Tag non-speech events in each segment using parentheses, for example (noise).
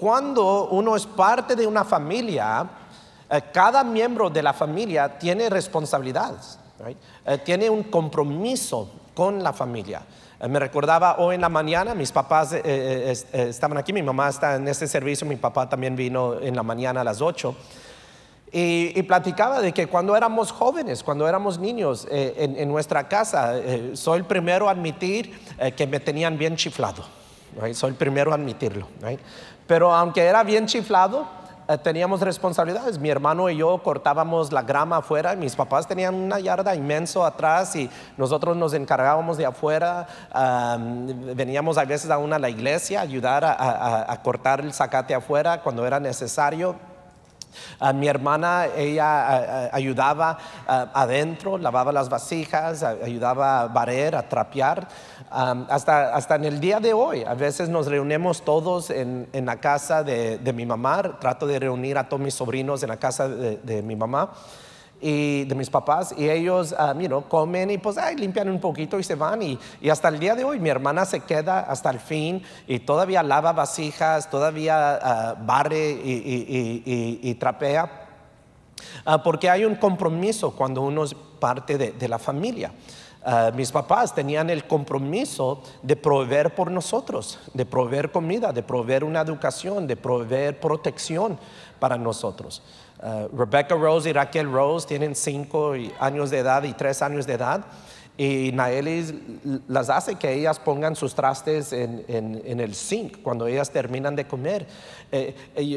cuando uno es parte de una familia, eh, cada miembro de la familia tiene responsabilidades, eh, tiene un compromiso con la familia. Eh, me recordaba hoy en la mañana, mis papás estaban aquí, mi mamá está en este servicio, mi papá también vino en la mañana a las 8. Y, platicaba de que cuando éramos jóvenes, cuando éramos niños en, nuestra casa, soy el primero a admitir que me tenían bien chiflado. Soy el primero a admitirlo. Pero aunque era bien chiflado, eh, teníamos responsabilidades. Mi hermano y yo cortábamos la grama afuera, mis papás tenían una yarda inmenso atrás y nosotros nos encargábamos de afuera. veníamos a veces a una la iglesia a ayudar a, a cortar el zacate afuera cuando era necesario mi hermana, ella ayudaba adentro, lavaba las vasijas, ayudaba a barrer, a trapear. hasta, en el día de hoy, a veces nos reunimos todos en, la casa de, mi mamá. Trato de reunir a todos mis sobrinos en la casa de mi mamá y de mis papás y ellos, ah, you know, comen y pues ay, limpian un poquito y se van y, hasta el día de hoy mi hermana se queda hasta el fin y todavía lava vasijas, todavía ah, barre y, trapea ah, porque hay un compromiso cuando uno es parte de, la familia. mis papás tenían el compromiso de proveer por nosotros, de proveer comida, de proveer una educación, de proveer protección para nosotros. Eh, Rebecca Rose y Raquel Rose tienen cinco años de edad y tres años de edad. Y Naeli las hace que ellas pongan sus trastes en, el zinc cuando ellas terminan de comer. Eh,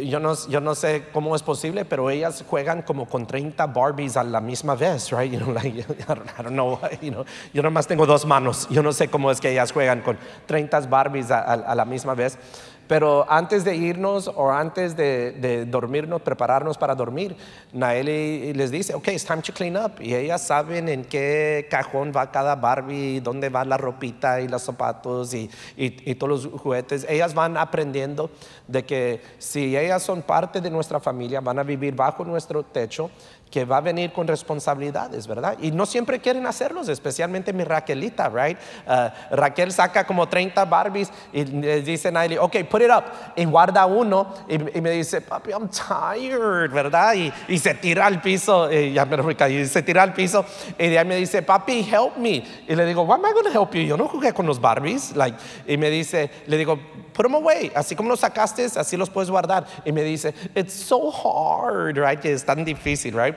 yo, no, yo no sé cómo es posible, pero ellas juegan como con 30 Barbies a la misma vez, right? (laughs) You know, I don't know, you know, yo nomás tengo dos manos. Yo no sé cómo es que ellas juegan con 30 Barbies a la misma vez. Pero antes de irnos o antes de, dormirnos, prepararnos para dormir, Naeli les dice, ok, it's time to clean up. Y ellas saben en qué cajón va cada Barbie, dónde va la ropita y los zapatos y todos los juguetes. Ellas van aprendiendo de que si ellas son parte de nuestra familia, van a vivir bajo nuestro techo, que va a venir con responsabilidades, ¿verdad? Y no siempre quieren hacerlos, especialmente mi Raquelita, ¿right? Uh, Raquel saca como 30 Barbies y le dice a ok, put it up, y guarda uno y, me dice, papi, I'm tired, ¿verdad? Y, se tira al piso, y ya me lo y se tira al piso y de ahí me dice, papi, help me. Y le digo, why am I going to help you? Yo no jugué con los Barbies, like, y me dice, le digo, put them away, así como los sacaste, así los puedes guardar. Y me dice, it's so hard, right? Que es tan difícil, right?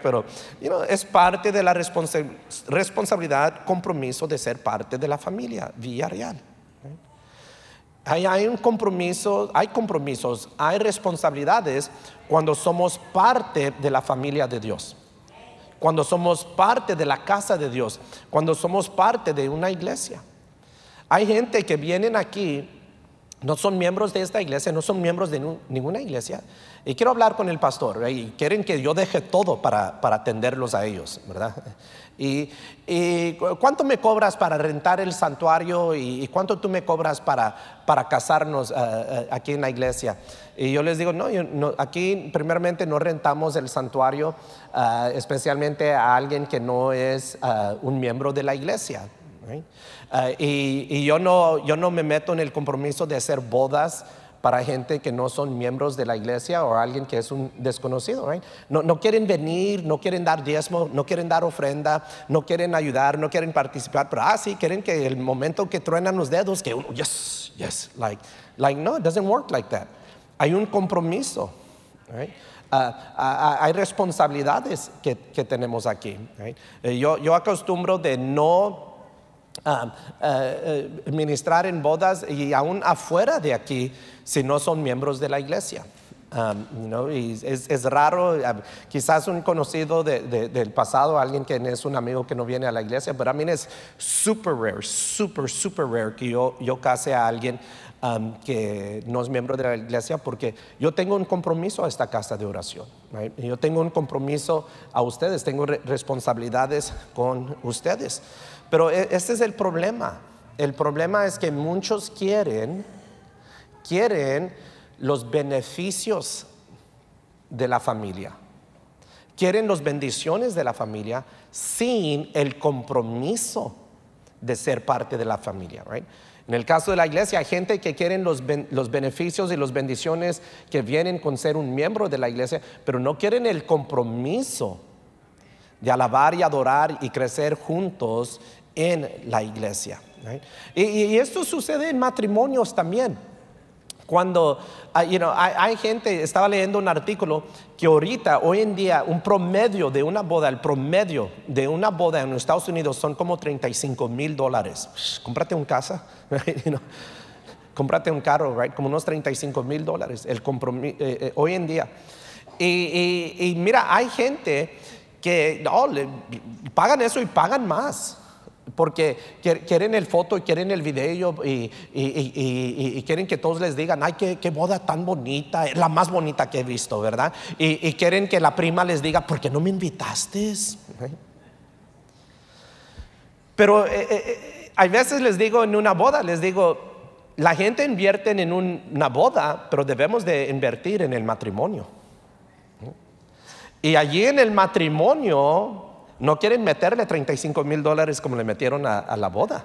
pero es parte de la responsabilidad, compromiso de ser parte de la familia vía real hay un compromiso, hay compromisos, hay responsabilidades cuando somos parte de la familia de Dios, cuando somos parte de la casa de Dios, cuando somos parte de una iglesia. Hay gente que vienen aquí no son miembros de esta iglesia, no son miembros de ninguna iglesia. Y quiero hablar con el pastor. Y quieren que yo deje todo para, atenderlos a ellos, ¿verdad? Y, cuánto me cobras para rentar el santuario? ¿Y, cuánto tú me cobras para, para casarnos eh, eh, aquí en la iglesia? Y yo les digo, no, aquí primeramente no rentamos el santuario, eh, especialmente a alguien que no es un miembro de la iglesia. Uh, y, yo, no, yo no me meto en el compromiso de hacer bodas para gente que no son miembros de la iglesia o alguien que es un desconocido. No, no, quieren venir, no quieren dar diezmo, no quieren dar ofrenda, no quieren ayudar, no quieren participar, pero ah, sí, quieren que el momento que truenan los dedos, que uno, yes, yes, like, like no, it doesn't work like that. Hay un compromiso. Uh, hay responsabilidades que, que tenemos aquí. Eh, yo, yo acostumbro de no Um, eh, eh, ministrar en bodas y aún afuera de aquí si no son miembros de la iglesia. Um, y es, raro, um, quizás un conocido del pasado, alguien que es un amigo que no viene a la iglesia, pero a mí es super rare, super, super rare que yo, yo case a alguien que no es miembro de la iglesia porque yo tengo un compromiso a esta casa de oración. Yo tengo un compromiso a ustedes, tengo responsabilidades con ustedes. Pero e, este es el problema. El problema es que muchos quieren, quieren los beneficios de la familia. Quieren los bendiciones de la familia sin el compromiso de ser parte de la familia. En el caso de la iglesia hay gente que quieren los, los, beneficios y las bendiciones que vienen con ser un miembro de la iglesia, pero no quieren el compromiso de alabar y adorar y crecer juntos en la iglesia. Y, esto sucede en matrimonios también. Cuando ah, hay, gente, estaba leyendo un artículo que ahorita, hoy en día, un promedio de una boda, el promedio de una boda en los Estados Unidos son como 35 mil dólares. Cómprate un casa, (laughs) you know, cómprate un carro, right? como unos 35 mil dólares eh, eh, hoy en día. y mira, hay gente que no, pagan eso y pagan más. Porque quieren el foto y quieren el video y, quieren que todos les digan, ay, qué, boda tan bonita, eh, la más bonita que he visto, ¿verdad? Y, quieren que la prima les diga, ¿por qué no me invitaste? Pero eh, eh, hay veces les digo en una boda, les digo, la gente invierte en una boda, pero debemos de invertir en el matrimonio. Y allí en el matrimonio no quieren meterle 35 mil dólares como le metieron a, la boda.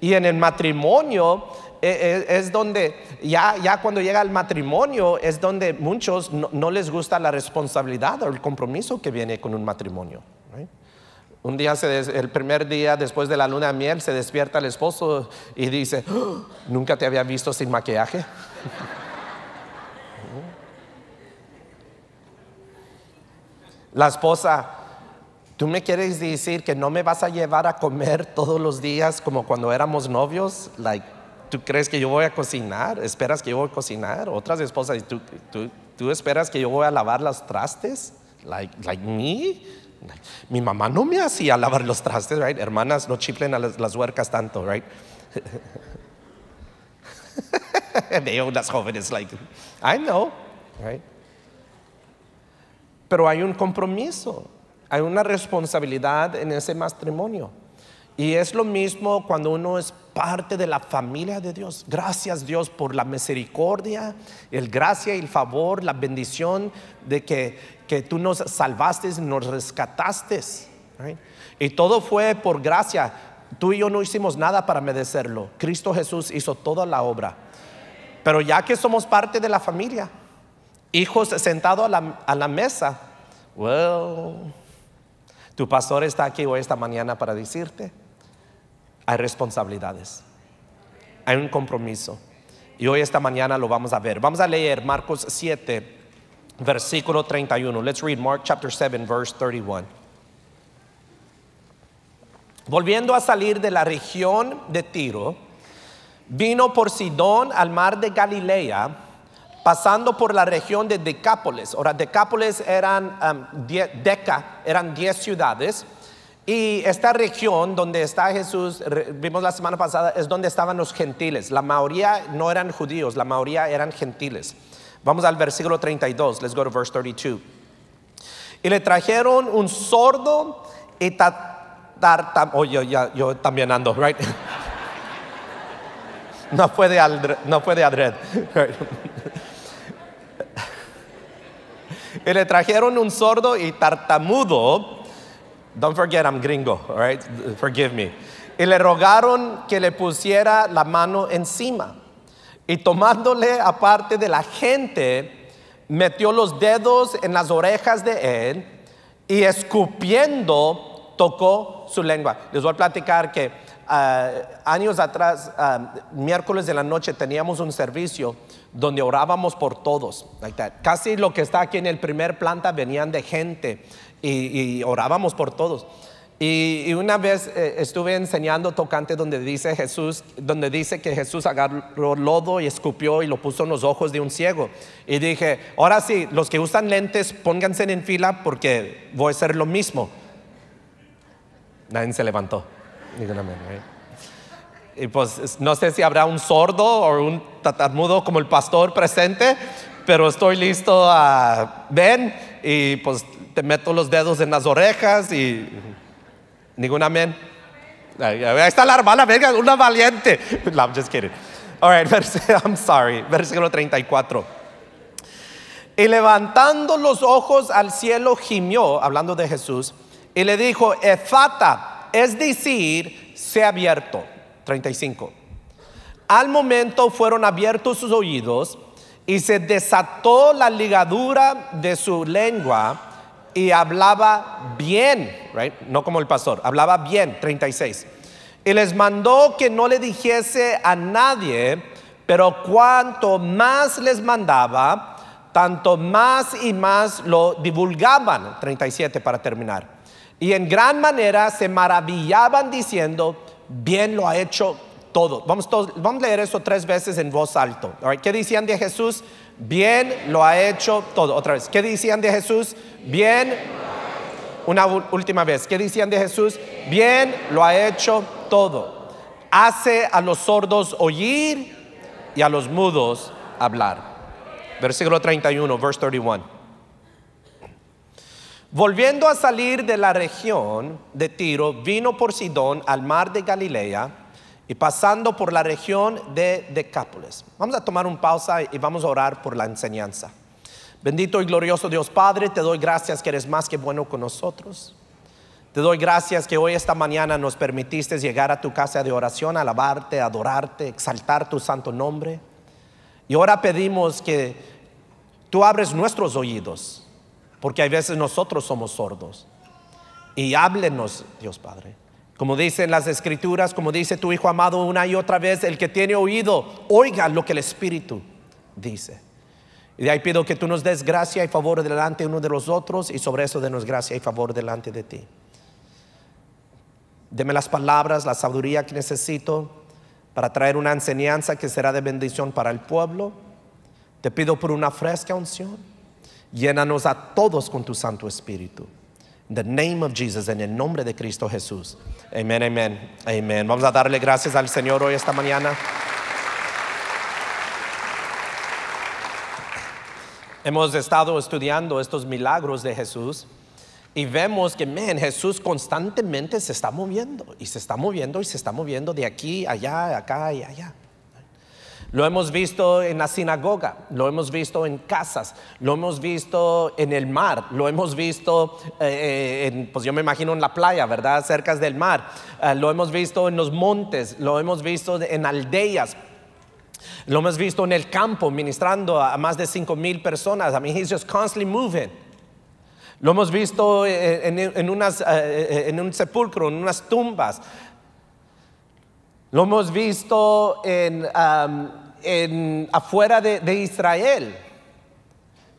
Y en el matrimonio e, e, es donde, ya, ya cuando llega el matrimonio, es donde muchos no, les gusta la responsabilidad o el compromiso que viene con un matrimonio. Un día, el primer día después de la luna de miel, se despierta el esposo y dice, ¡Oh! nunca te había visto sin maquillaje. (laughs) La esposa, ¿tú me quieres decir que no me vas a llevar a comer todos los días como cuando éramos novios? Like, ¿Tú crees que yo voy a cocinar? ¿Esperas que yo voy a cocinar? Otras esposas, ¿tú, tú, esperas que yo voy a lavar los trastes? Like, like me? mi mamá no me hacía lavar los trastes, right? Hermanas, no chiflen a las, huercas tanto, right? Veo (laughs) las jóvenes, like, I know, right? Pero hay un compromiso, hay una responsabilidad en ese matrimonio. Y es lo mismo cuando uno es parte de la familia de Dios. Gracias Dios por la misericordia, el gracia y el favor, la bendición de que, tú nos salvaste, nos rescataste. Y todo fue por gracia. Tú y yo no hicimos nada para merecerlo. Cristo Jesús hizo toda la obra. Pero ya que somos parte de la familia, hijos sentados a la, mesa. Well, tu pastor está aquí hoy esta mañana para decirte, hay responsabilidades, hay un compromiso. Y hoy esta mañana lo vamos a ver. Vamos a leer Marcos 7, versículo 31. Let's read Mark chapter 7, verse 31. Volviendo a salir de la región de Tiro, vino por Sidón al mar de Galilea pasando por la región de Decápolis. Ahora, Decápolis eran, um, diez eran 10 ciudades. Y esta región donde está Jesús, vimos la semana pasada, es donde estaban los gentiles. La mayoría no eran judíos, la mayoría eran gentiles. Vamos al versículo 32, let's go to verse 32. Y le trajeron un sordo y tatar. Oh, yo, también ando, right? (laughs) No puede de, no puede de adred. (laughs) y le trajeron un sordo y tartamudo. Don't forget, I'm gringo, all right? Forgive me. Y le rogaron que le pusiera la mano encima. Y tomándole aparte de la gente, metió los dedos en las orejas de él y escupiendo tocó su lengua. Les voy a platicar que Ah, años atrás, ah, miércoles de la noche, teníamos un servicio donde orábamos por todos. Casi lo que está aquí en el primer planta venían de gente y, orábamos por todos. Y, una vez eh, estuve enseñando tocante donde dice Jesús, donde dice que Jesús agarró lodo y escupió y lo puso en los ojos de un ciego. Y dije, ahora sí, los que usan lentes, pónganse en fila porque voy a hacer lo mismo. Nadie se levantó amén, ¿eh? Y pues no sé si habrá un sordo o un tatarmudo como el pastor presente, pero estoy listo a ven y pues te meto los dedos en las orejas y ningún amén. Ahí está la hermana, venga, una valiente. (laughs) I'm just kidding. All right, (laughs) I'm sorry. Versículo 34. Y levantando los ojos al cielo gimió, hablando de Jesús, y le dijo, Efata, es decir, se ha abierto. 35. Al momento fueron abiertos sus oídos y se desató la ligadura de su lengua y hablaba bien, right? no como el pastor, hablaba bien, 36. Y les mandó que no le dijese a nadie, pero cuanto más les mandaba, tanto más y más lo divulgaban, 37 para terminar. Y en gran manera se maravillaban diciendo, bien lo ha hecho todo. Vamos, todos, vamos a leer eso tres veces en voz alto. ¿Qué decían de Jesús? Bien lo ha hecho todo. Otra vez. ¿Qué decían de Jesús? Bien. Una última vez. ¿Qué decían de Jesús? Bien lo ha hecho todo. Hace a los sordos oír y a los mudos hablar. Versículo 31, verse 31. Volviendo a salir de la región de Tiro, vino por Sidón al mar de Galilea y pasando por la región de Decápolis. Vamos a tomar un pausa y vamos a orar por la enseñanza. Bendito y glorioso Dios Padre, te doy gracias que eres más que bueno con nosotros. Te doy gracias que hoy esta mañana nos permitiste llegar a tu casa de oración, alabarte, adorarte, exaltar tu santo nombre. Y ahora pedimos que tú abres nuestros oídos porque a veces nosotros somos sordos. Y háblenos, Dios Padre. Como dicen las escrituras, como dice tu Hijo amado una y otra vez, el que tiene oído, oiga lo que el Espíritu dice. Y de ahí pido que tú nos des gracia y favor delante uno de los otros y sobre eso denos gracia y favor delante de ti. Deme las palabras, la sabiduría que necesito para traer una enseñanza que será de bendición para el pueblo. Te pido por una fresca unción Llénanos a todos con tu Santo Espíritu. In the name of Jesus, en el nombre de Cristo Jesús. Amén, amén, amén. Vamos a darle gracias al Señor hoy esta mañana. Hemos estado estudiando estos milagros de Jesús y vemos que Jesús constantemente se está moviendo y se está moviendo y se está moviendo de aquí, allá, acá y allá. Lo hemos visto en la sinagoga, lo hemos visto en casas, lo hemos visto en el mar, lo hemos visto, eh, eh, en, pues yo me imagino en la playa, ¿verdad? Cerca del mar. Eh, lo hemos visto en los montes, lo hemos visto en aldeas, lo hemos visto en el campo, ministrando a más de 5 mil personas. I mean, he's just constantly moving. Lo hemos visto en, unas, en, un sepulcro, en unas tumbas. Lo hemos visto en, afuera de, Israel.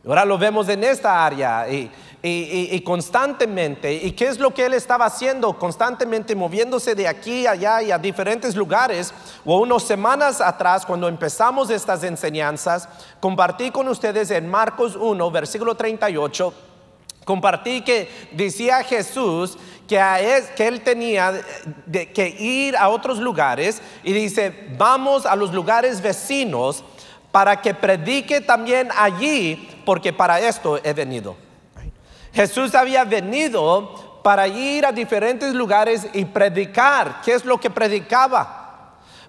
Ahora lo vemos en esta área y, constantemente. ¿Y qué es lo que él estaba haciendo? Constantemente moviéndose de aquí, allá y a diferentes lugares. O unas semanas atrás, cuando empezamos estas enseñanzas, compartí con ustedes en Marcos 1, versículo 38 compartí que decía Jesús que, él, que él tenía que ir a otros lugares y dice, vamos a los lugares vecinos para que predique también allí, porque para esto he venido. Jesús había venido para ir a diferentes lugares y predicar. ¿Qué es lo que predicaba?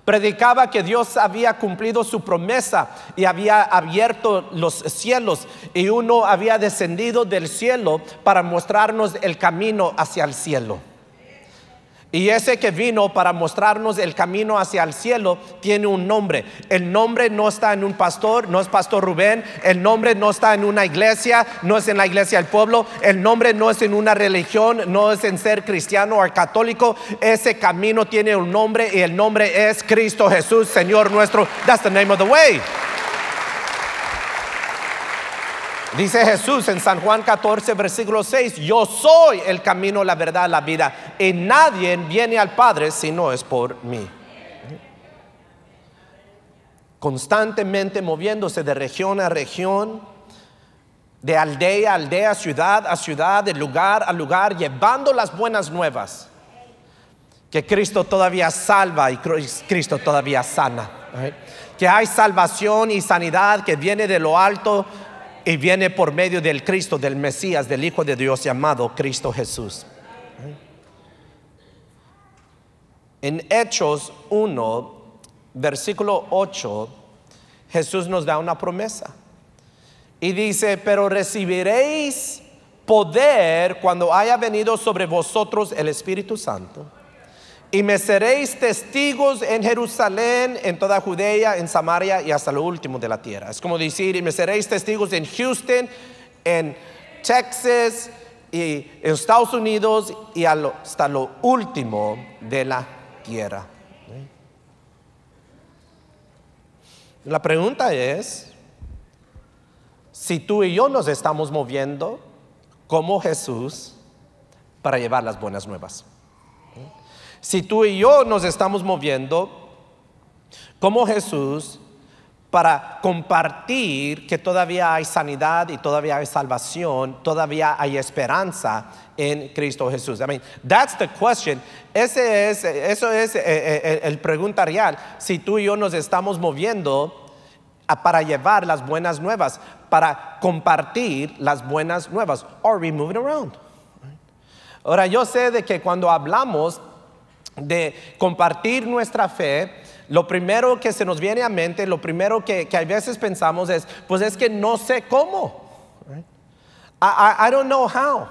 Predicaba que Dios había cumplido su promesa y había abierto los cielos y uno había descendido del cielo para mostrarnos el camino hacia el cielo. Y ese que vino para mostrarnos el camino hacia el cielo tiene un nombre. El nombre no está en un pastor, no es Pastor Rubén. El nombre no está en una iglesia, no es en la iglesia del pueblo. El nombre no es en una religión, no es en ser cristiano o católico. Ese camino tiene un nombre y el nombre es Cristo Jesús, Señor nuestro. That's the name of the way. Dice Jesús en San Juan 14, versículo 6, yo soy el camino, la verdad, la vida, y nadie viene al Padre si no es por mí. Constantemente moviéndose de región a región, de aldea a aldea, ciudad a ciudad, de lugar a lugar, llevando las buenas nuevas, que Cristo todavía salva y Cristo todavía sana, que hay salvación y sanidad que viene de lo alto y viene por medio del Cristo, del Mesías, del Hijo de Dios llamado Cristo Jesús. En Hechos 1, versículo 8, Jesús nos da una promesa. Y dice, pero recibiréis poder cuando haya venido sobre vosotros el Espíritu Santo y me seréis testigos en Jerusalén, en toda Judea, en Samaria y hasta lo último de la tierra. Es como decir, y me seréis testigos en Houston, en Texas y en Estados Unidos y hasta lo último de la tierra. La pregunta es, si tú y yo nos estamos moviendo como Jesús para llevar las buenas nuevas si tú y yo nos estamos moviendo como Jesús para compartir que todavía hay sanidad y todavía hay salvación, todavía hay esperanza en Cristo Jesús. I mean, that's the question. Ese es, eso es eh, eh, eh, el, pregunta real. Si tú y yo nos estamos moviendo para llevar las buenas nuevas, para compartir las buenas nuevas. Are we moving around? Ahora yo sé de que cuando hablamos de compartir nuestra fe, lo primero que se nos viene a mente, lo primero que, que a veces pensamos es, pues es que no sé cómo. I, don't know how.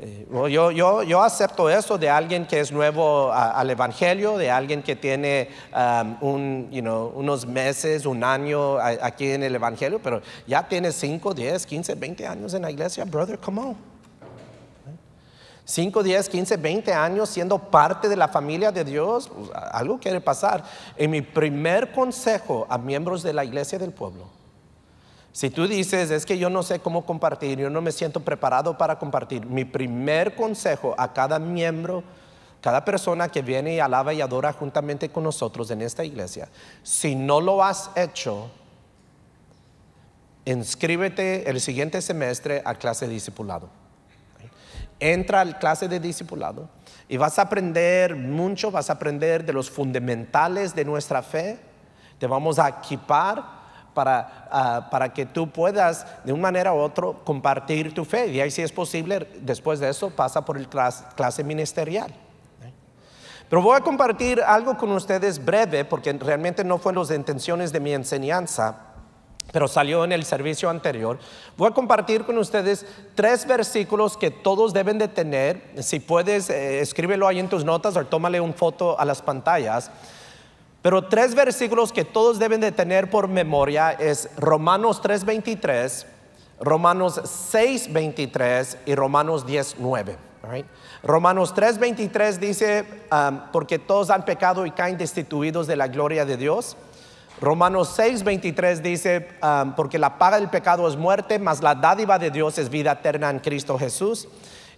Eh, yo, yo, yo, acepto eso de alguien que es nuevo al Evangelio, de alguien que tiene um, un, unos meses, un año aquí en el Evangelio, pero ya tiene 5, 10, 15, 20 años en la iglesia. Brother, come on. 5, 10, 15, 20 años siendo parte de la familia de Dios, pues, algo quiere pasar. en mi primer consejo a miembros de la iglesia del pueblo, si tú dices, es que yo no sé cómo compartir, yo no me siento preparado para compartir, mi primer consejo a cada miembro, cada persona que viene y alaba y adora juntamente con nosotros en esta iglesia, si no lo has hecho, inscríbete el siguiente semestre a clase de discipulado entra al clase de discipulado y vas a aprender mucho, vas a aprender de los fundamentales de nuestra fe, te vamos a equipar para, ah, para que tú puedas de una manera u otra compartir tu fe. Y ahí si es posible, después de eso pasa por el clase, clase ministerial. Pero voy a compartir algo con ustedes breve, porque realmente no fueron las intenciones de mi enseñanza pero salió en el servicio anterior. Voy a compartir con ustedes tres versículos que todos deben de tener. Si puedes, eh, escríbelo ahí en tus notas o tómale una foto a las pantallas. Pero tres versículos que todos deben de tener por memoria es Romanos 3:23, Romanos 6:23 y Romanos 10:9. Romanos 3:23 dice, um, porque todos han pecado y caen destituidos de la gloria de Dios. Romanos 6.23 dice, um, porque la paga del pecado es muerte, mas la dádiva de Dios es vida eterna en Cristo Jesús.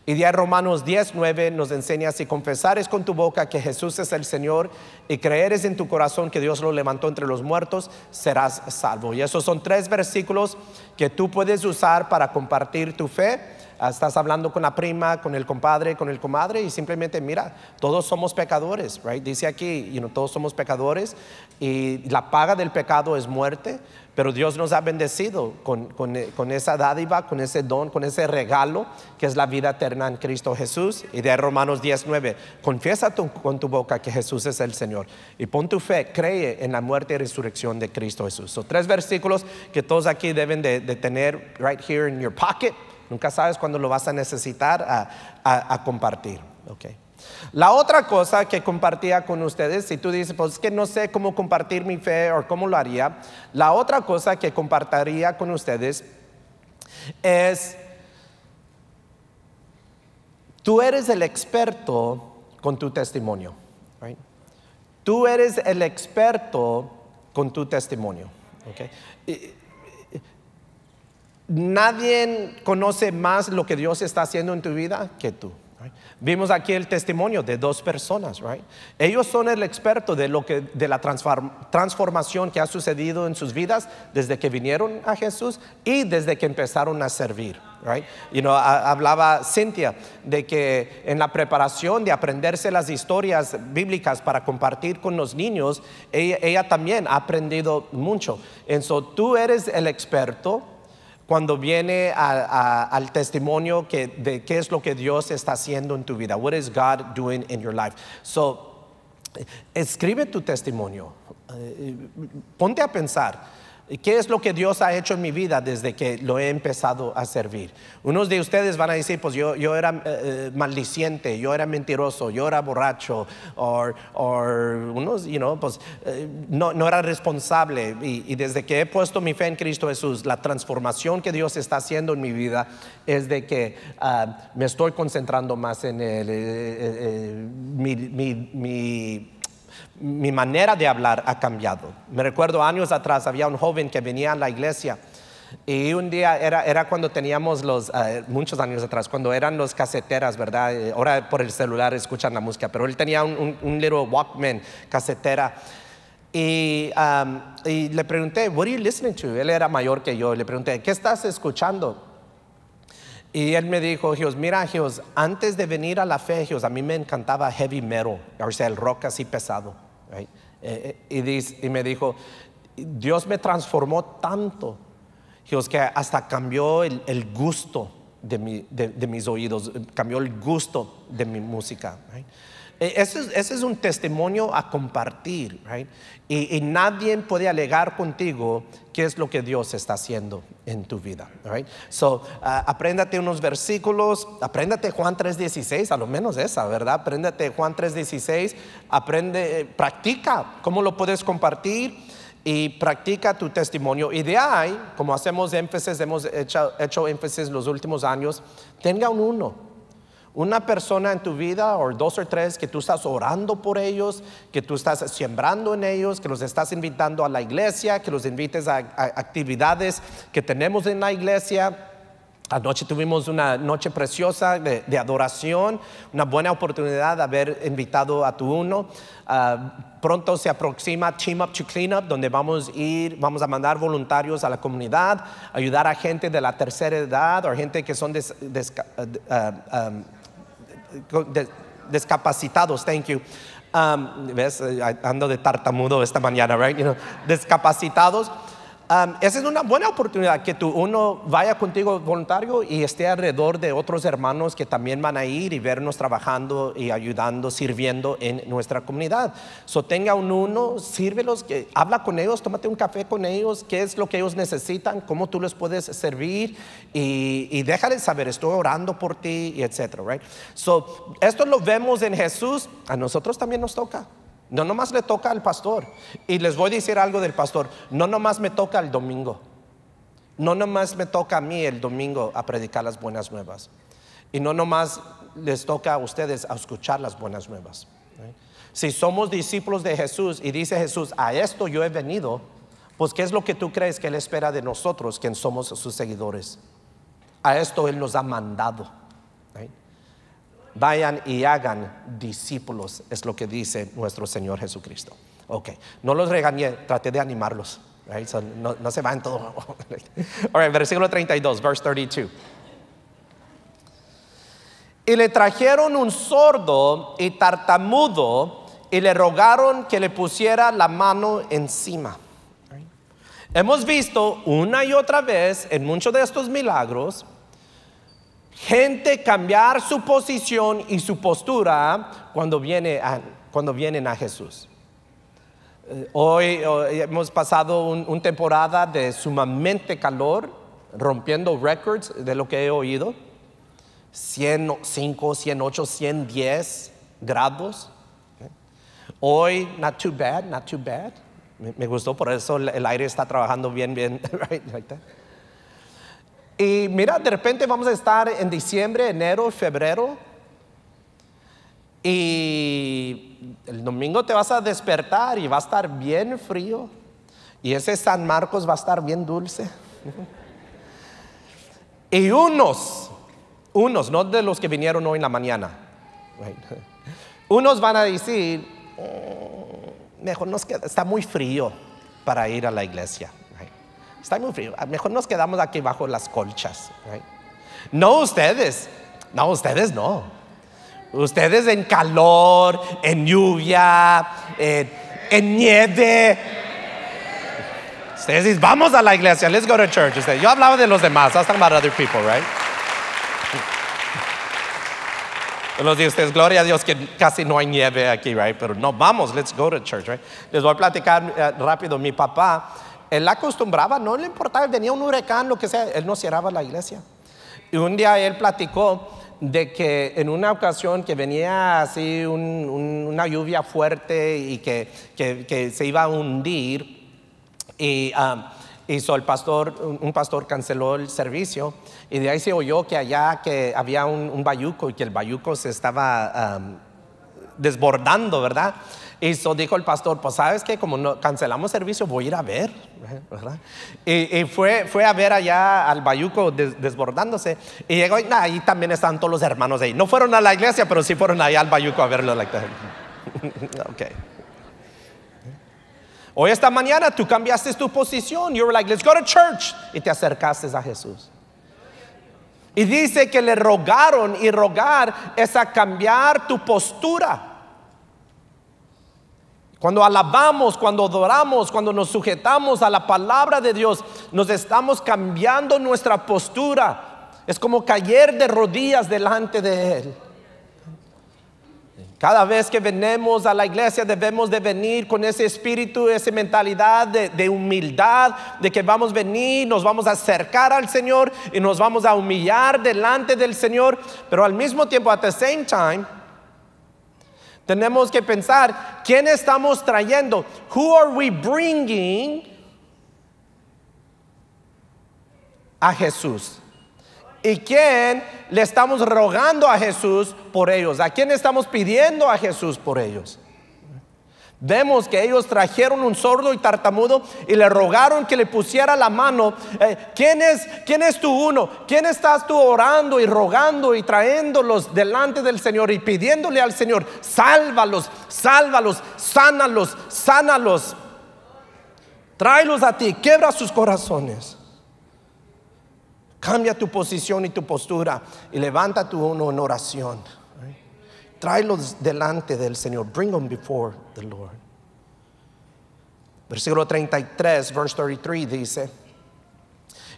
Y de Romanos 10.9 nos enseña, si confesares con tu boca que Jesús es el Señor y creeres en tu corazón que Dios lo levantó entre los muertos, serás salvo. Y esos son tres versículos que tú puedes usar para compartir tu fe Ah, estás hablando con la prima, con el compadre, con el comadre y simplemente mira, todos somos pecadores, right? Dice aquí, y no todos somos pecadores y la paga del pecado es muerte, pero Dios nos ha bendecido eh, con, esa dádiva, con ese don, con ese regalo que es la vida eterna en Cristo Jesús. Y de Romanos 19, confiesa con tu boca que Jesús es el Señor y pon tu fe, cree en la muerte y resurrección de Cristo Jesús. Son tres versículos que todos aquí deben de, de tener right here in your pocket. Nunca sabes cuándo lo vas a necesitar a, compartir. La otra cosa que compartía con ustedes, si tú dices, pues es que no sé cómo compartir mi fe o cómo lo haría, la otra cosa que compartiría con ustedes es, tú eres el experto con tu testimonio. Tú eres el experto con tu testimonio. Nadie conoce más lo que Dios está haciendo en tu vida que tú. Vimos aquí el testimonio de dos personas, right? Ellos son el experto de lo que de la transformación que ha sucedido en sus vidas desde que vinieron a Jesús y desde que empezaron a servir, right? You hablaba Cynthia de que en la preparación de aprenderse las historias bíblicas para compartir con los niños, ella, también ha aprendido mucho. En tú eres el experto cuando viene al testimonio de qué es lo que Dios está haciendo en tu vida. What is God doing in your life? So, escribe tu testimonio. Eh, eh, ponte a pensar. ¿Qué es lo que Dios ha hecho en mi vida desde que lo he empezado a servir? Unos de ustedes van a decir, pues yo, yo era eh, eh, maldiciente, yo era mentiroso, yo era borracho, o unos, you know, pues eh, no, era responsable. Y, desde que he puesto mi fe en Cristo Jesús, la transformación que Dios está haciendo en mi vida es de que ah, me estoy concentrando más en Él. mi, mi mi manera de hablar ha cambiado. Me recuerdo años atrás había un joven que venía a la iglesia y un día era, era cuando teníamos los, eh, muchos años atrás, cuando eran los caseteras, ¿verdad? Eh, ahora por el celular escuchan la música, pero él tenía un, un, little Walkman, casetera. Um, y, le pregunté, what are you listening to? Él era mayor que yo. Le pregunté, ¿qué estás escuchando? Y él me dijo, Dios, mira, Dios, antes de venir a la fe, Dios, a mí me encantaba heavy metal, o sea, el rock así pesado. Right? Eh, eh, y, dice, y me dijo, Dios me transformó tanto, Dios, que hasta cambió el, el gusto de, mi, de, de, mis oídos, cambió el gusto de mi música. Right? Eh, ese es, un testimonio a compartir, right? y, nadie puede alegar contigo qué es lo que Dios está haciendo en tu vida, right? So, ah, apréndate unos versículos, apréndate Juan 3.16, a lo menos esa, ¿verdad? Apréndate Juan 3.16, aprende, eh, practica cómo lo puedes compartir y practica tu testimonio. Y de ahí, como hacemos énfasis, hemos hecho, hecho énfasis los últimos años, tenga un uno una persona en tu vida, o dos o tres, que tú estás orando por ellos, que tú estás sembrando en ellos, que los estás invitando a la iglesia, que los invites a, actividades que tenemos en la iglesia. Anoche tuvimos una noche preciosa de, adoración, una buena oportunidad de haber invitado a tu uno. Ah, pronto se aproxima Team Up to Clean Up, donde vamos a ir, vamos a mandar voluntarios a la comunidad, ayudar a gente de la tercera edad o gente que son des, ah, ah, discapacitados, thank you. Um, ¿Ves? Eh, ando de tartamudo esta mañana, right? You know, discapacitados esa es una buena oportunidad que tú, uno vaya contigo voluntario y esté alrededor de otros hermanos que también van a ir y vernos trabajando y ayudando, sirviendo en nuestra comunidad. So tenga un uno, sírvelos, que, habla con ellos, tómate un café con ellos, qué es lo que ellos necesitan, cómo tú les puedes servir y, y déjales saber, estoy orando por ti y etcétera. Right? So, esto lo vemos en Jesús, a nosotros también nos toca. No nomás le toca al pastor. Y les voy a decir algo del pastor. No nomás me toca el domingo. No nomás me toca a mí el domingo a predicar las buenas nuevas. Y no nomás les toca a ustedes a escuchar las buenas nuevas. Si somos discípulos de Jesús y dice Jesús, a esto yo he venido, pues ¿qué es lo que tú crees que Él espera de nosotros, quien somos sus seguidores? A esto Él nos ha mandado vayan y hagan discípulos, es lo que dice nuestro Señor Jesucristo. Ok, no los regañé, traté de animarlos. no, no, se van todo. (laughs) All versículo 32, verse 32. Y le trajeron un sordo y tartamudo y le rogaron que le pusiera la mano encima. Hemos visto una y otra vez en muchos de estos milagros gente cambiar su posición y su postura cuando, viene cuando vienen a Jesús. Eh, hoy, hemos pasado una temporada de sumamente calor, rompiendo records de lo que he oído. 105, 108, 110 grados. Hoy, not too bad, not too bad. Me, gustó, por eso el, aire está trabajando bien, bien. (laughs) Y mira, de repente vamos a estar en diciembre, enero, febrero. Y el domingo te vas a despertar y va a estar bien frío. Y ese San Marcos va a estar bien dulce. (laughs) y unos, unos, no de los que vinieron hoy en la mañana. (laughs) Unos van a decir, mm, mejor nos está muy frío para ir a la iglesia. Está muy frío. Ah, mejor nos quedamos aquí bajo las colchas. No ustedes. No, ustedes no. Ustedes en calor, en lluvia, en, nieve. Ustedes dicen, vamos a la iglesia, let's go to church. yo hablaba de los demás, I was talking about other people, right? Los ustedes, gloria a Dios que casi no hay nieve aquí, right? Pero no, vamos, let's go to church, right? Les voy a platicar eh, rápido. Mi papá él acostumbraba, no le importaba, venía un huracán, lo que sea, él no cerraba la iglesia. Y un día él platicó de que en una ocasión que venía así una lluvia fuerte y que, se iba a hundir, y hizo ah, el pastor, un pastor canceló el servicio y de ahí se oyó que allá que había un, bayuco y que el bayuco se estaba ah, desbordando, ¿verdad? Y so dijo el pastor, pues sabes que como no, cancelamos servicio, voy a ir a ver. Y, fue, a ver allá al bayuco desbordándose. Y llegó ahí también están todos los hermanos ahí. No fueron a la iglesia, pero sí fueron allá al bayuco a verlo. (laughs) okay. Hoy esta mañana tú cambiaste tu posición. You were like, let's go to church. Y te acercaste a Jesús. Y dice que le rogaron y rogar es a cambiar tu postura. Cuando alabamos, cuando adoramos, cuando nos sujetamos a la palabra de Dios, nos estamos cambiando nuestra postura. Es como caer de rodillas delante de Él. Cada vez que venimos a la iglesia debemos de venir con ese espíritu, esa mentalidad de, de, humildad, de que vamos a venir, nos vamos a acercar al Señor y nos vamos a humillar delante del Señor, pero al mismo tiempo, at the same time, tenemos que pensar quién estamos trayendo. Who are we bringing a Jesús? ¿Y quién le estamos rogando a Jesús por ellos? ¿A quién estamos pidiendo a Jesús por ellos? Vemos que ellos trajeron un sordo y tartamudo y le rogaron que le pusiera la mano. Eh, ¿quién, es, ¿Quién es tú uno? ¿Quién estás tú orando y rogando y traéndolos delante del Señor y pidiéndole al Señor, sálvalos, sálvalos, sánalos, sánalos? Tráelos a ti, quiebra sus corazones. Cambia tu posición y tu postura y levanta tu uno en oración tráelos delante del Señor. Bring them before the Lord. Versículo 33, verse 33 dice,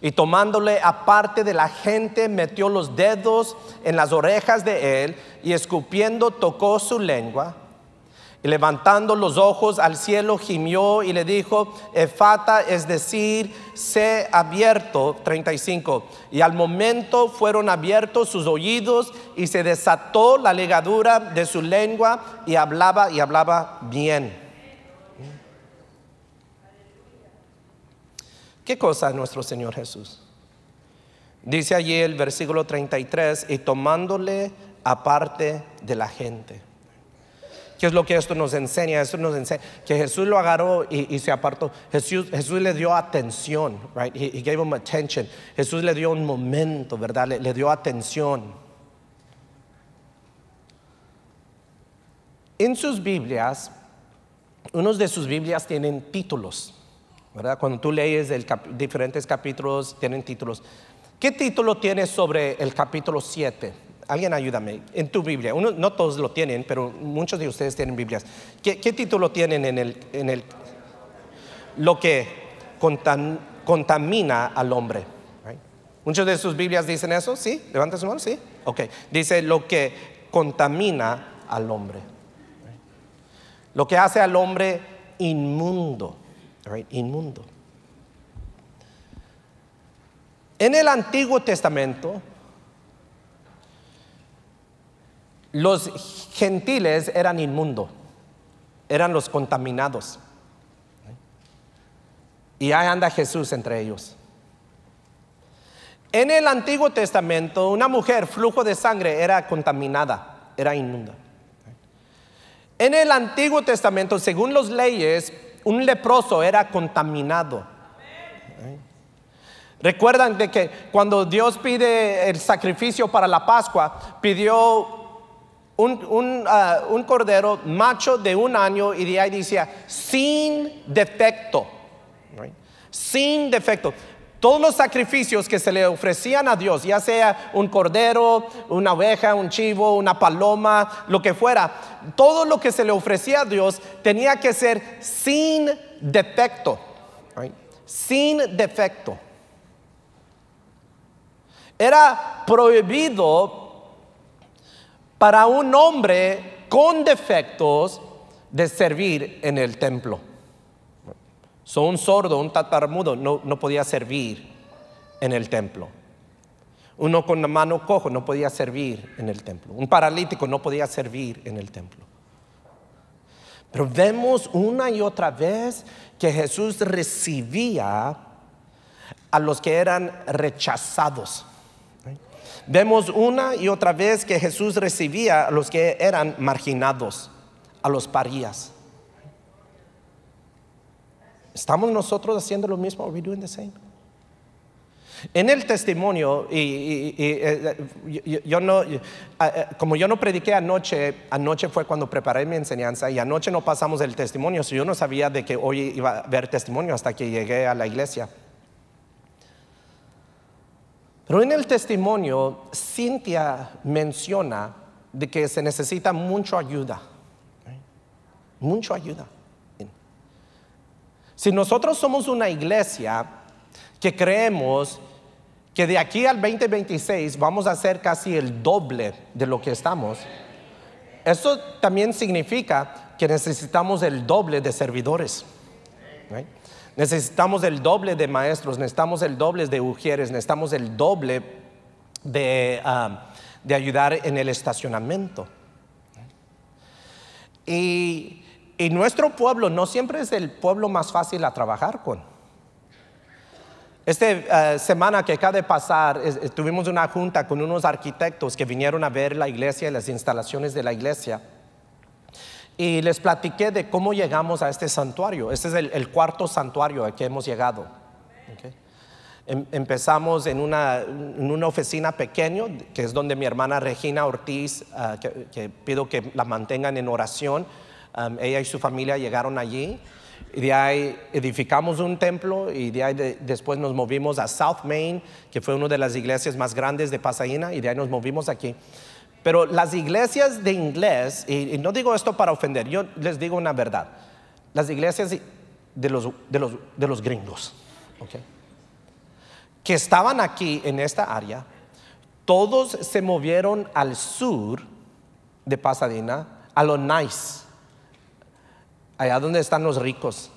y tomándole aparte de la gente, metió los dedos en las orejas de él y escupiendo tocó su lengua y levantando los ojos al cielo, gimió y le dijo, Efata, es decir, sé abierto, 35. Y al momento fueron abiertos sus oídos y se desató la ligadura de su lengua y hablaba y hablaba bien. ¿Qué cosa es nuestro Señor Jesús? Dice allí el versículo 33, y tomándole aparte de la gente. ¿Qué es lo que esto nos enseña? Esto nos enseña que Jesús lo agarró y, se apartó. Jesús, le dio atención, right? He, gave him attention. Jesús le dio un momento, ¿verdad? le, dio atención. En sus Biblias, unos de sus Biblias tienen títulos, ¿verdad? Cuando tú lees diferentes capítulos, tienen títulos. ¿Qué título tiene sobre el capítulo 7? Alguien ayúdame. En tu Biblia, Uno, no todos lo tienen, pero muchos de ustedes tienen Biblias. ¿Qué, título tienen en el, en el, Lo que contamina al hombre. Muchos de sus Biblias dicen eso, ¿sí? Levanta su mano, ¿sí? Ok. Dice lo que contamina al hombre. Lo que hace al hombre inmundo. Inmundo. En el Antiguo Testamento, Los gentiles eran inmundos, eran los contaminados. Y ahí anda Jesús entre ellos. En el Antiguo Testamento, una mujer, flujo de sangre, era contaminada, era inmunda. En el Antiguo Testamento, según las leyes, un leproso era contaminado. Recuerdan de que cuando Dios pide el sacrificio para la Pascua, pidió Ah, un, cordero macho de un año y de ahí decía, sin defecto, sin defecto. Todos los sacrificios que se le ofrecían a Dios, ya sea un cordero, una oveja, un chivo, una paloma, lo que fuera, todo lo que se le ofrecía a Dios tenía que ser sin defecto, sin defecto. Era prohibido para un hombre con defectos de servir en el templo. son un sordo, un tatarmudo no, no podía servir en el templo. Uno con la mano cojo no podía servir en el templo. Un paralítico no podía servir en el templo. Pero vemos una y otra vez que Jesús recibía a los que eran rechazados. Vemos una y otra vez que Jesús recibía a los que eran marginados, a los parías. ¿Estamos nosotros haciendo lo mismo? ¿Are we doing the same? En el testimonio, y, eh, yo no, eh, como yo no prediqué anoche, anoche fue cuando preparé mi enseñanza y anoche no pasamos el testimonio, si yo no sabía de que hoy iba a haber testimonio hasta que llegué a la iglesia. Pero en el testimonio, Cintia menciona de que se necesita mucha ayuda. Mucha ayuda. Si nosotros somos una iglesia que creemos que de aquí al 2026 vamos a ser casi el doble de lo que estamos, eso también significa que necesitamos el doble de servidores. Necesitamos el doble de maestros, necesitamos el doble de ujieres, necesitamos el doble ah, de, ayudar en el estacionamiento. Y, nuestro pueblo no siempre es el pueblo más fácil a trabajar con. Esta ah, semana que acaba de pasar, tuvimos una junta con unos arquitectos que vinieron a ver la iglesia y las instalaciones de la iglesia y les platiqué de cómo llegamos a este santuario. Este es el, cuarto santuario al que hemos llegado. Em, empezamos en una, en una, oficina pequeña, que es donde mi hermana Regina Ortiz, ah, que, pido que la mantengan en oración, ella y su familia llegaron allí. Y de ahí edificamos un templo y de ahí después nos movimos a South Main, que fue una de las iglesias más grandes de Pasadena, y de ahí nos movimos aquí. Pero las iglesias de inglés, y, no digo esto para ofender, yo les digo una verdad, las iglesias de los, de los, de los gringos, que estaban aquí en esta área, todos se movieron al sur de Pasadena, a lo nice, allá donde están los ricos,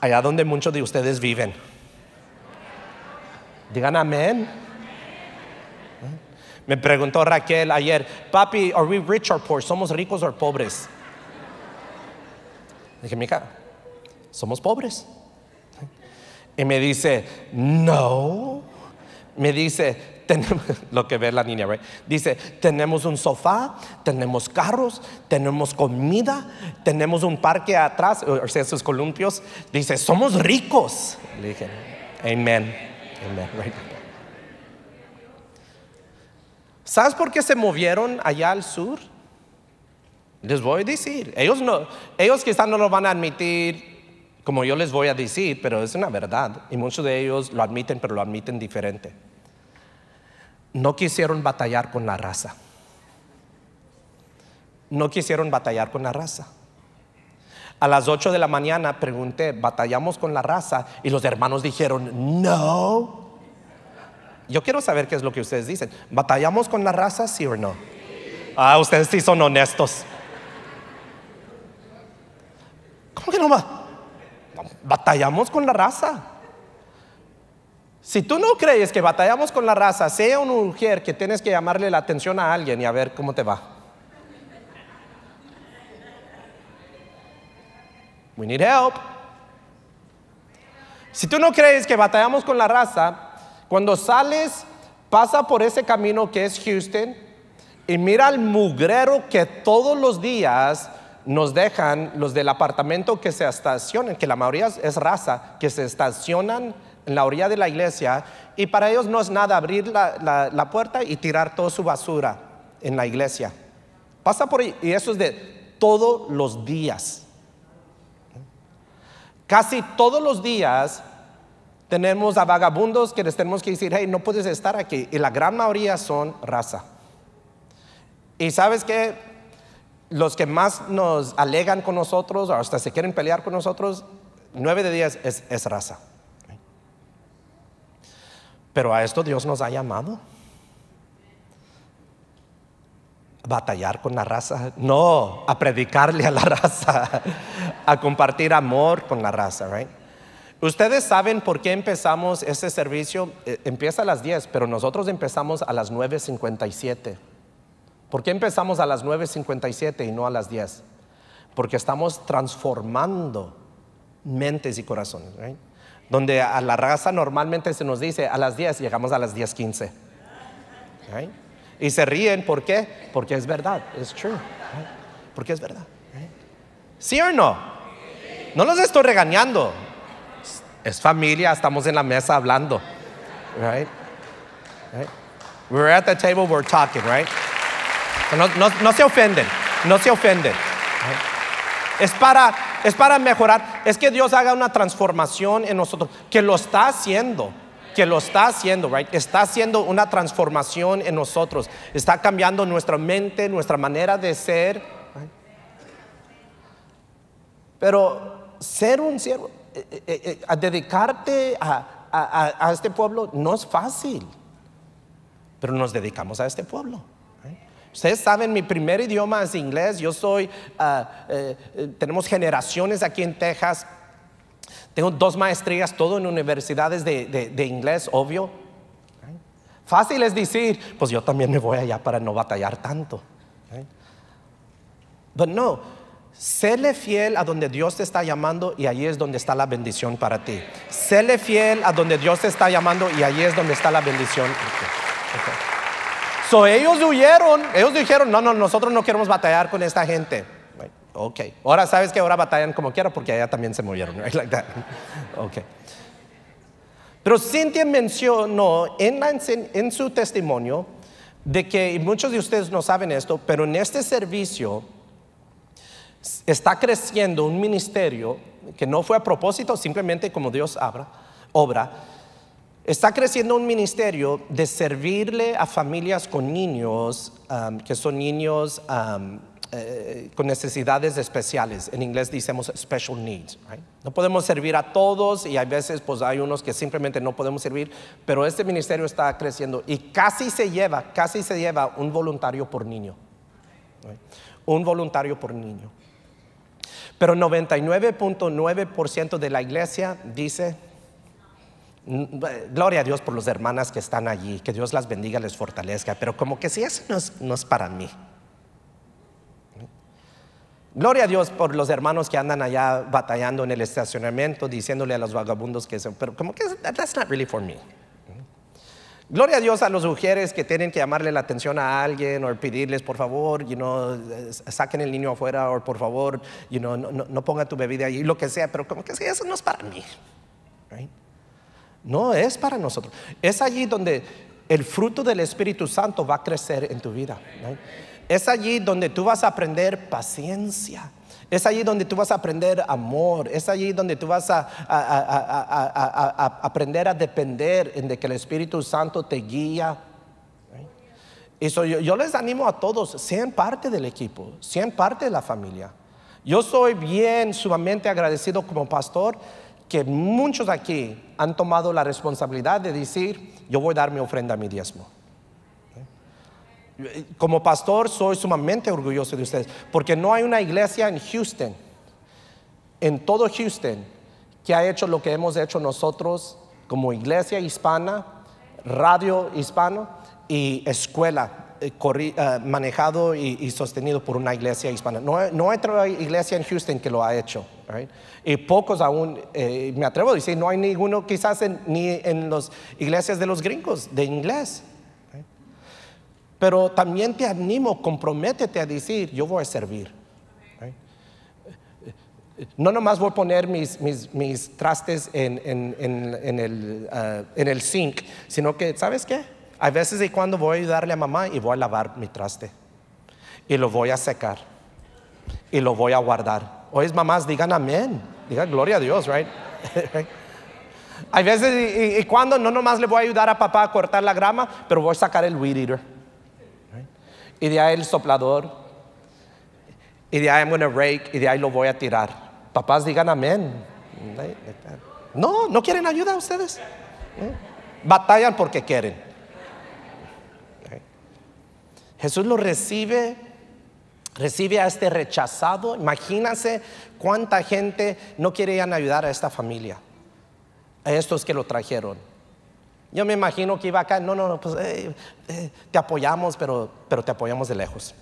allá donde muchos de ustedes viven. Digan amén. Me preguntó Raquel ayer, papi, are we rich or poor? ¿Somos ricos o pobres? Dije, mija, somos pobres. Y me dice, no. Me dice, tenemos, (laughs) lo que ve la niña, Dice, tenemos un sofá, tenemos carros, tenemos comida, tenemos un parque atrás, o sea, sus columpios. Dice, somos ricos. Le dije, amén. amen Right. ¿Sabes por qué se movieron allá al sur? Les voy a decir. Ellos, no, ellos quizás no lo van a admitir como yo les voy a decir, pero es una verdad. Y muchos de ellos lo admiten, pero lo admiten diferente. No quisieron batallar con la raza. No quisieron batallar con la raza. A las 8 de la mañana pregunté, ¿batallamos con la raza? Y los hermanos dijeron, no. Yo quiero saber qué es lo que ustedes dicen. ¿Batallamos con la raza, sí o no? Ah, ustedes sí son honestos. ¿Cómo que no? va Batallamos con la raza. Si tú no crees que batallamos con la raza, sea una mujer que tienes que llamarle la atención a alguien y a ver cómo te va. We need help. Si tú no crees que batallamos con la raza, cuando sales, pasa por ese camino que es Houston y mira al mugrero que todos los días nos dejan los del apartamento que se estacionan, que la mayoría es raza, que se estacionan en la orilla de la iglesia y para ellos no es nada abrir la, puerta y tirar toda su basura en la iglesia. Pasa por ahí y eso es de todos los días. Casi todos los días tenemos a vagabundos que les tenemos que decir, hey, no puedes estar aquí. Y la gran mayoría son raza. Y sabes que los que más nos alegan con nosotros, o hasta se quieren pelear con nosotros, nueve de diez es, es raza. Pero a esto Dios nos ha llamado. Batallar con la raza, no, a predicarle a la (laughs) raza, a compartir amor con la raza, right? Ustedes saben por qué empezamos este servicio. Eh, empieza a las 10, pero nosotros empezamos a las 9.57. ¿Por qué empezamos a las 9.57 y no a las 10? Porque estamos transformando mentes y corazones. Donde a la raza normalmente se nos dice a las 10, llegamos a las 10.15. Y se ríen, ¿por qué? Porque es verdad, es true. Porque es verdad. ¿Sí o no? No los estoy regañando. Es familia, estamos en la mesa hablando. Right? We're at the table, we're talking, right? No, se ofenden, no se ofenden. Es, para, es para mejorar, es que Dios haga una transformación en nosotros, que lo está haciendo que lo está haciendo, right? Está haciendo una transformación en nosotros. Está cambiando nuestra mente, nuestra manera de ser. Pero ser un siervo, eh, eh, eh, a dedicarte a, este pueblo no es fácil, pero nos dedicamos a este pueblo. Ustedes saben, mi primer idioma es inglés, yo soy, ah, tenemos generaciones aquí en Texas, tengo dos maestrías, todo en universidades de, de inglés, obvio. Fácil es decir, pues yo también me voy allá para no batallar tanto. Pero no, Séle fiel a donde Dios te está llamando y ahí es donde está la bendición para ti. Séle fiel a donde Dios te está llamando y ahí es donde está la bendición. Okay. So ellos huyeron, ellos dijeron, no, no, nosotros no queremos batallar con esta gente. Ok, ahora sabes que ahora batallan como quiera porque allá también se movieron. (laughs) Okay. Pero Cintia mencionó en, en su testimonio de que, muchos de ustedes no saben esto, pero en este servicio, está creciendo un ministerio que no fue a propósito, simplemente como Dios obra, está creciendo un ministerio de servirle a familias con niños, um, que son niños um, eh, con necesidades especiales. En inglés decimos special needs. No podemos servir a todos y a veces pues hay unos que simplemente no podemos servir, pero este ministerio está creciendo y casi se lleva, casi se lleva un voluntario por niño. Un voluntario por niño. Pero 99.9% de la iglesia dice, mm, gloria a Dios por los hermanas que están allí, que Dios las bendiga, les fortalezca, pero como que si eso no es, no es para mí. Gloria a Dios por los hermanos que andan allá batallando en el estacionamiento, diciéndole a los vagabundos que son, pero como que that's not really for me. Gloria a Dios a los mujeres que tienen que llamarle la atención a alguien o pedirles, por favor, you know, eh, saquen el niño afuera o por favor, you know, no, no, ponga tu bebida ahí, lo que sea, pero como que sí, eso no es para mí. No es para nosotros. Es allí donde el fruto del Espíritu Santo va a crecer en tu vida. Es allí donde tú vas a aprender paciencia es allí donde tú vas a aprender amor, es allí donde tú vas a, aprender a depender en de que el Espíritu Santo te guía. Y yo, yo, les animo a todos, sean parte del equipo, sean parte de la familia. Yo soy bien sumamente agradecido como pastor que muchos aquí han tomado la responsabilidad de decir, yo voy a dar mi ofrenda a mi diezmo. Como pastor soy sumamente orgulloso de ustedes, porque no hay una iglesia en Houston, en todo Houston, que ha hecho lo que hemos hecho nosotros como iglesia hispana, radio hispano y escuela eh, eh, manejado y, sostenido por una iglesia hispana. No, hay otra iglesia en Houston que lo ha hecho. Y pocos aún, eh, me atrevo a decir, no hay ninguno quizás ni en las iglesias de los gringos de inglés. Pero también te animo, comprométete a decir, yo voy a servir. No nomás voy a poner mis, mis, mis trastes en, en, en, el, uh, en el sink, sino que, ¿sabes qué? A veces y cuando voy a ayudarle a mamá y voy a lavar mi traste. Y lo voy a secar. Y lo voy a guardar. Hoy mamás, digan amén. Digan gloria a Dios, right? (laughs) Hay veces y, y, cuando no nomás le voy a ayudar a papá a cortar la grama, pero voy a sacar el weed eater y de ahí el soplador, y de ahí I'm y de ahí lo voy a tirar. Papás digan amén. No, no quieren ayuda ustedes. Batallan porque quieren. Jesús lo recibe, recibe a este rechazado. Imagínense cuánta gente no querían ayudar a esta familia, a estos que lo trajeron. Yo me imagino que iba acá, no, no, no pues eh, eh, te apoyamos, pero, pero te apoyamos de lejos.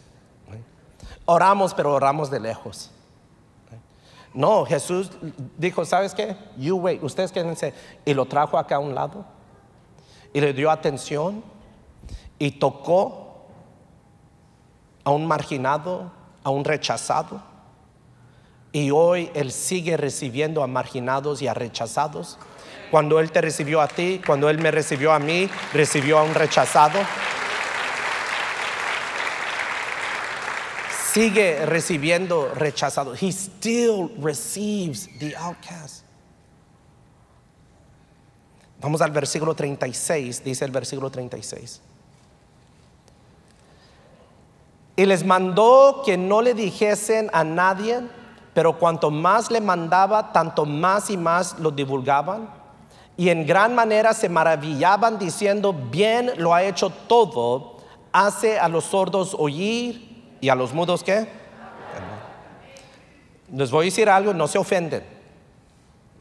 Oramos, pero oramos de lejos. No, Jesús dijo, ¿sabes qué? You wait, ustedes quédense. Y lo trajo acá a un lado. Y le dio atención. Y tocó a un marginado, a un rechazado. Y hoy Él sigue recibiendo a marginados y a rechazados cuando Él te recibió a ti, cuando Él me recibió a mí, recibió a un rechazado. Sigue recibiendo rechazado. He still receives the outcast. Vamos al versículo 36, dice el versículo 36. Y les mandó que no le dijesen a nadie, pero cuanto más le mandaba, tanto más y más lo divulgaban y en gran manera se maravillaban diciendo, bien lo ha hecho todo, hace a los sordos oír y a los mudos qué. Les voy a decir algo, no se ofenden,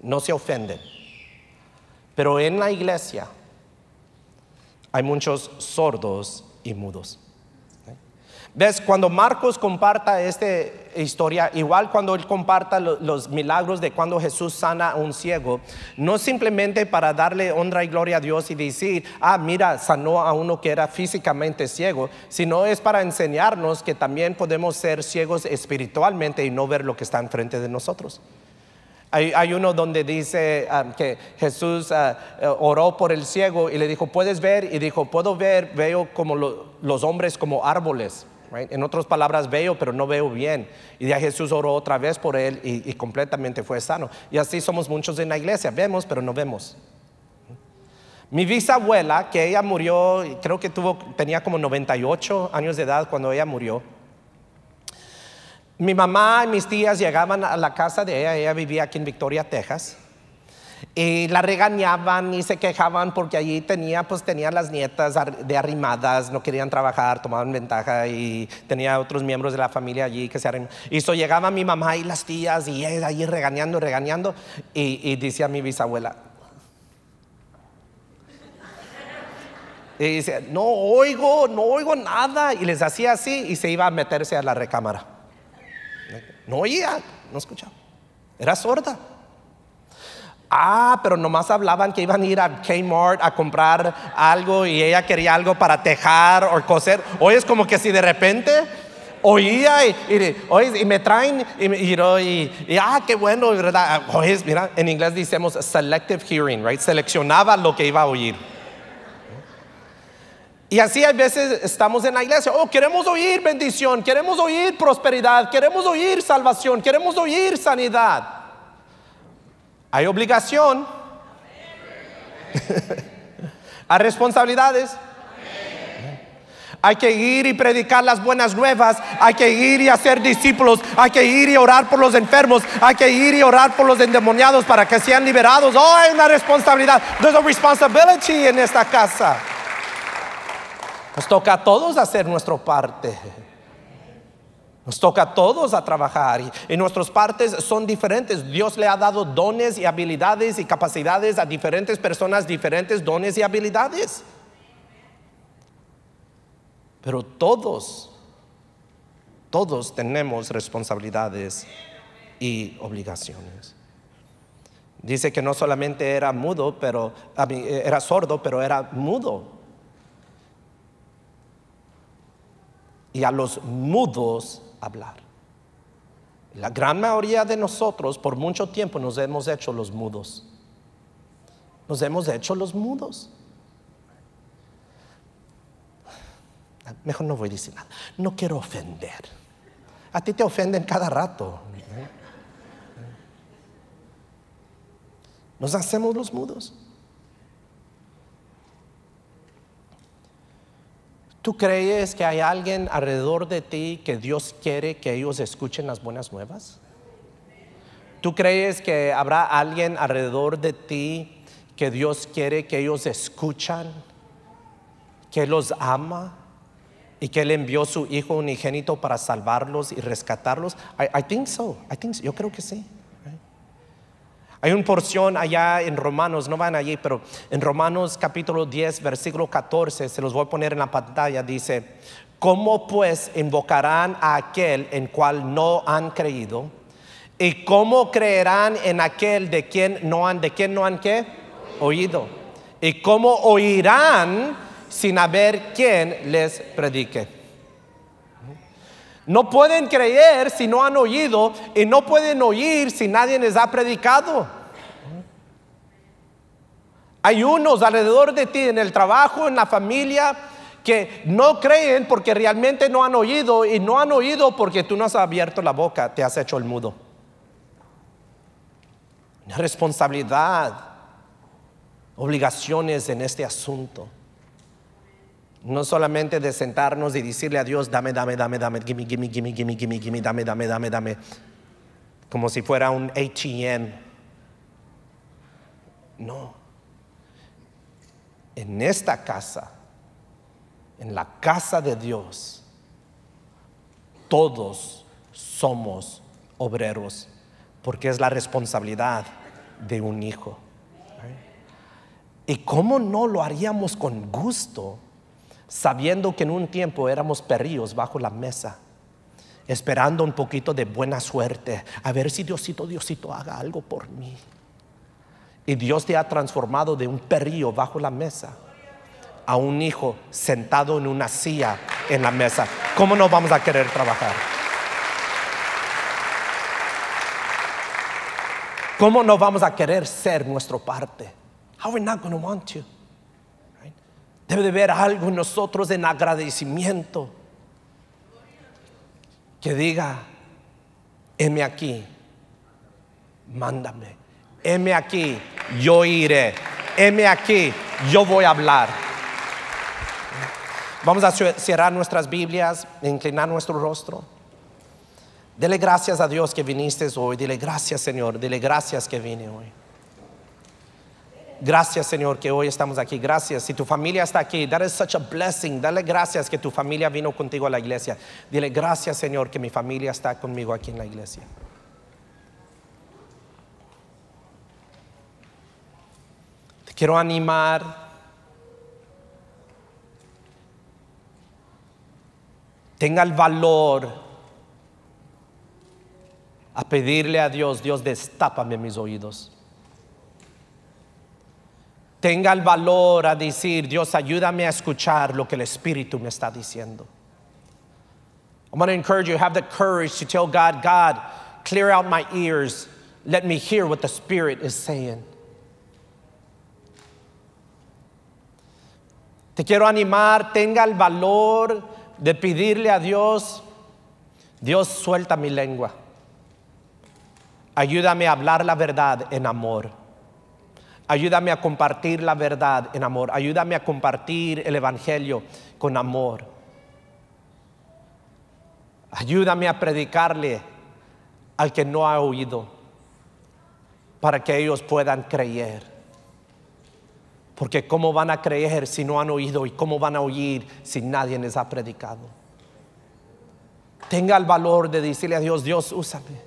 no se ofenden. Pero en la iglesia hay muchos sordos y mudos. ¿Ves? Cuando Marcos comparta esta historia, igual cuando él comparta los milagros de cuando Jesús sana a un ciego, no simplemente para darle honra y gloria a Dios y decir, ah, mira, sanó a uno que era físicamente ciego, sino es para enseñarnos que también podemos ser ciegos espiritualmente y no ver lo que está enfrente de nosotros. Hay, uno donde dice ah, que Jesús ah, eh, oró por el ciego y le dijo, ¿puedes ver? Y dijo, puedo ver, veo como los hombres como árboles. En otras palabras, veo, pero no veo bien. Y ya Jesús oró otra vez por él y, completamente fue sano. Y así somos muchos en la iglesia, vemos, pero no vemos. Mi bisabuela, que ella murió, creo que tuvo, tenía como 98 años de edad cuando ella murió. Mi mamá y mis tías llegaban a la casa de ella, ella vivía aquí en Victoria, Texas. Y la regañaban y se quejaban porque allí tenía, pues tenía las nietas de arrimadas, no querían trabajar, tomaban ventaja y tenía otros miembros de la familia allí que se arrimaban. Y esto llegaba mi mamá y las tías y ella allí regañando, regañando. Y, y dice a mi bisabuela, y dice, no oigo, no oigo nada. Y les hacía así y se iba a meterse a la recámara. No oía, no escuchaba. Era sorda. Ah, pero nomás hablaban que iban a ir a Kmart a comprar algo y ella quería algo para tejar o coser. Hoy es como que si de repente oía y, y, y me traen y, y, ah, qué bueno, ¿verdad? mira, en inglés decimos selective hearing, right? Seleccionaba lo que iba a oír. Y así a veces estamos en la iglesia, oh, queremos oír bendición, queremos oír prosperidad, queremos oír salvación, queremos oír sanidad. Hay obligación. (laughs) Hay responsabilidades. Hay que ir y predicar las buenas nuevas. Hay que ir y hacer discípulos. Hay que ir y orar por los enfermos. Hay que ir y orar por los endemoniados para que sean liberados. Oh, hay una responsabilidad. There's a responsibility en esta casa. Nos toca a todos hacer nuestra parte. Nos toca a todos a trabajar y, nuestras partes son diferentes. Dios le ha dado dones y habilidades y capacidades a diferentes personas, diferentes dones y habilidades. Pero todos, todos tenemos responsabilidades y obligaciones. Dice que no solamente era mudo, pero era sordo, pero era mudo y a los mudos hablar. La gran mayoría de nosotros por mucho tiempo nos hemos hecho los mudos. Nos hemos hecho los mudos. Mejor no voy a decir nada. No quiero ofender. A ti te ofenden cada rato. Nos hacemos los mudos. ¿Tú crees que hay alguien alrededor de ti que Dios quiere que ellos escuchen las buenas nuevas? ¿Tú crees que habrá alguien alrededor de ti que Dios quiere que ellos escuchan, que los ama y que Él envió su Hijo unigénito para salvarlos y rescatarlos? I think so. Yo creo que sí. Hay una porción allá en Romanos, no van allí, pero en Romanos capítulo 10, versículo 14, se los voy a poner en la pantalla, dice, ¿cómo pues invocarán a aquel en cual no han creído? ¿Y cómo creerán en aquel de quien no han, de quien no han qué? Oído. ¿Y cómo oirán sin haber quien les predique? No pueden creer si no han oído y no pueden oír si nadie les ha predicado. Hay unos alrededor de ti, en el trabajo, en la familia, que no creen porque realmente no han oído y no han oído porque tú no has abierto la boca, te has hecho el mudo. responsabilidad, obligaciones en este asunto. No solamente de sentarnos y decirle a Dios, dame, dame, dame, dame, gimme, gimme, gimme, gimme, gimme, dame, dame, dame, dame. Como si fuera un ATM. E no. En esta casa, en la casa de Dios, todos somos obreros, porque es la responsabilidad de un hijo. ¿Y cómo no lo haríamos con gusto sabiendo que en un tiempo éramos perrillos bajo la mesa, esperando un poquito de buena suerte, a ver si Diosito, Diosito haga algo por mí. Y Dios te ha transformado de un perrillo bajo la mesa a un hijo sentado en una silla en la mesa. ¿Cómo no vamos a querer trabajar? ¿Cómo no vamos a querer ser nuestro parte? How not going to want Debe de haber algo en nosotros en agradecimiento que diga, heme aquí, mándame, heme aquí, yo iré, heme aquí, yo voy a hablar. Vamos a cerrar nuestras Biblias, inclinar nuestro rostro. Dele gracias a Dios que viniste hoy, dile gracias Señor, dile gracias que vine hoy. Gracias, Señor, que hoy estamos aquí. Gracias. Si tu familia está aquí, that is such a blessing. Dale gracias que tu familia vino contigo a la iglesia. Dile gracias, Señor, que mi familia está conmigo aquí en la iglesia. Te quiero animar. Tenga el valor a pedirle a Dios, Dios, destápame mis oídos tenga el valor a decir, Dios, ayúdame a escuchar lo que el Espíritu me está diciendo. I want to encourage you, have the courage to tell God, God, clear out my ears. Let me hear what the Spirit is saying. Te quiero animar, tenga el valor de pedirle a Dios, Dios suelta mi lengua. Ayúdame a hablar la verdad en amor. Ayúdame a compartir la verdad en amor. Ayúdame a compartir el Evangelio con amor. Ayúdame a predicarle al que no ha oído para que ellos puedan creer. Porque ¿cómo van a creer si no han oído? ¿Y cómo van a oír si nadie les ha predicado? Tenga el valor de decirle a Dios, Dios, úsame.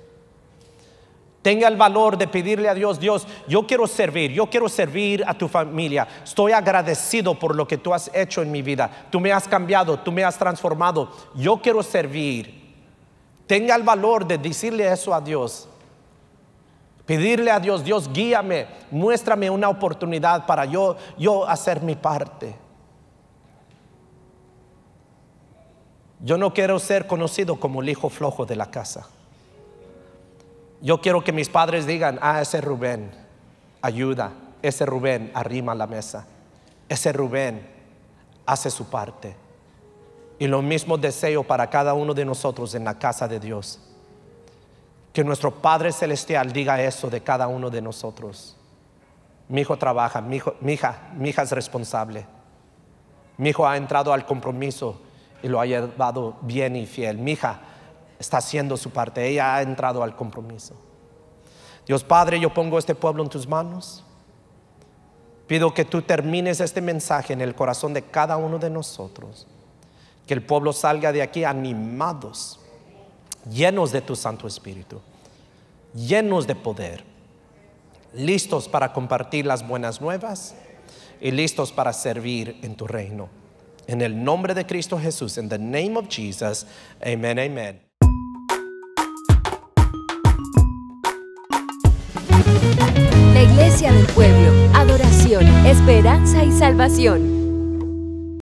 Tenga el valor de pedirle a Dios, Dios, yo quiero servir, yo quiero servir a tu familia. Estoy agradecido por lo que tú has hecho en mi vida. Tú me has cambiado, tú me has transformado. Yo quiero servir. Tenga el valor de decirle eso a Dios. Pedirle a Dios, Dios, guíame, muéstrame una oportunidad para yo, yo hacer mi parte. Yo no quiero ser conocido como el hijo flojo de la casa. Yo quiero que mis padres digan, ah, ese Rubén, ayuda, ese Rubén arrima la mesa, ese Rubén hace su parte. Y lo mismo deseo para cada uno de nosotros en la casa de Dios. Que nuestro Padre Celestial diga eso de cada uno de nosotros. Mi hijo trabaja, mi, mi hija, mi hija es responsable. Mi hijo ha entrado al compromiso y lo ha llevado bien y fiel. Mi hija está haciendo su parte, ella ha entrado al compromiso. Dios Padre, yo pongo este pueblo en tus manos. Pido que tú termines este mensaje en el corazón de cada uno de nosotros. Que el pueblo salga de aquí animados, llenos de tu Santo Espíritu, llenos de poder, listos para compartir las buenas nuevas y listos para servir en tu reino. En el nombre de Cristo Jesús, en the name of Jesus, amen, amen. del Pueblo, adoración, esperanza y salvación.